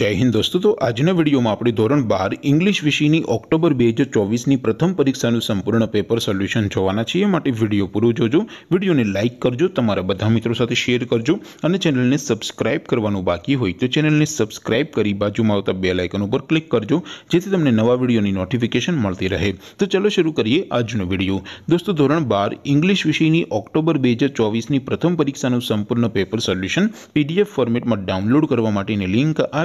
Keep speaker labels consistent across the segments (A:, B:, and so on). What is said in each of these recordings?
A: जय हिंद दोस्तों तो आज ने वीडियो में आपड़ी ધોરણ 12 इंग्लिश विषयनी अक्टूबर 2024 नी प्रथम परीक्षा नु संपूर्ण पेपर सॉल्यूशन જોવાना छिए માટે વિડિયો પૂરું જોજો વિડિયોને લાઈક કરજો તમારા બધા મિત્રો સાથે શેર કરજો અને ચેનલને સબ્સ્ક્રાઇબ કરવાનું બાકી હોય તો ચેનલને સબ્સ્ક્રાઇબ કરી બાજુમાં આવતા બેલ આઇકન ઉપર ક્લિક કરજો જેથી તમને નવા વિડિયોની નોટિફિકેશન મળતી રહે તો ચલો શરૂ કરીએ આજનો વિડિયો दोस्तों ધોરણ 12 इंग्लिश विषयनी अक्टूबर 2024 ની પ્રથમ પરીક્ષા નું સંપૂર્ણ પેપર સોલ્યુશન PDF ફોર્મેટમાં ડાઉનલોડ કરવા માટેની લિંક આ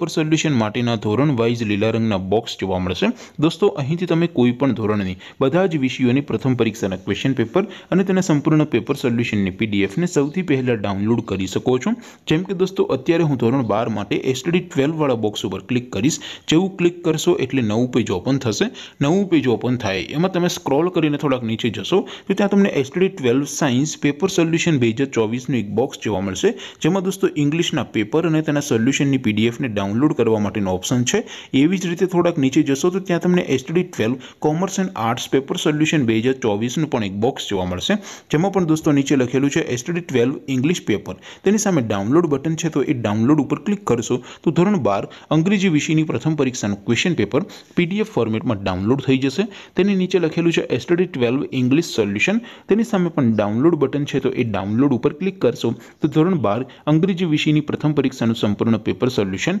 A: પર સોલ્યુશન માર્ટીના ધોરણ વાઇઝ લીલા રંગના બોક્સ જોવા મળશે દોસ્તો અહીંથી તમે કોઈ પણ ધોરણની બધા જ વિષયોની પ્રથમ પરીક્ષાના ક્વેશ્ચન પેપર અને તેના સંપૂર્ણ પેપર સોલ્યુશનની પીડીએફ ને સૌથી પહેલા ડાઉનલોડ કરી શકો છો જેમ કે દોસ્તો અત્યારે હું ધોરણ 12 માટે STD 12 વાળો બોક્સ ઉપર ક્લિક કરશો જેવું ક્લિક કરશો એટલે નવું પેજ ઓપન થશે નવું પેજ ઓપન થાય એમાં તમે સ્ક્રોલ કરીને થોડક નીચે જશો તો ત્યાં તમને STD 12 સાયન્સ પેપર સોલ્યુશન 2024 નો એક બોક્સ જોવા મળશે જેમાં દોસ્તો ઇંગ્લિશના પેપર અને તેના સોલ્યુશનની પીડીએફ ને ડાઉનલોડ કરવા માટેનો ઓપ્શન છે એવી જ રીતે થોડક નીચે જશો તો ત્યાં તમને STD 12 commerce and arts paper solution 2024 નું પણ એક બોક્સ જોવા મળશે જેમાં પણ દોસ્તો નીચે લખેલું છે STD 12 ઇંગ્લિશ પેપર તેની સામે ડાઉનલોડ બટન છે તો એ ડાઉનલોડ ઉપર ક્લિક કરશો તો ધોરણ 12 અંગ્રેજી વિષયની પ્રથમ પરીક્ષાનું ક્વેશ્ચન પેપર PDF ફોર્મેટમાં ડાઉનલોડ થઈ જશે તેની નીચે લખેલું છે STD 12 ઇંગ્લિશ સોલ્યુશન તેની સામે પણ ડાઉનલોડ બટન છે તો એ ડાઉનલોડ ઉપર ક્લિક કરશો તો ધોરણ 12 અંગ્રેજી વિષયની પ્રથમ પરીક્ષાનું સંપૂર્ણ પેપર સોલ્યુશન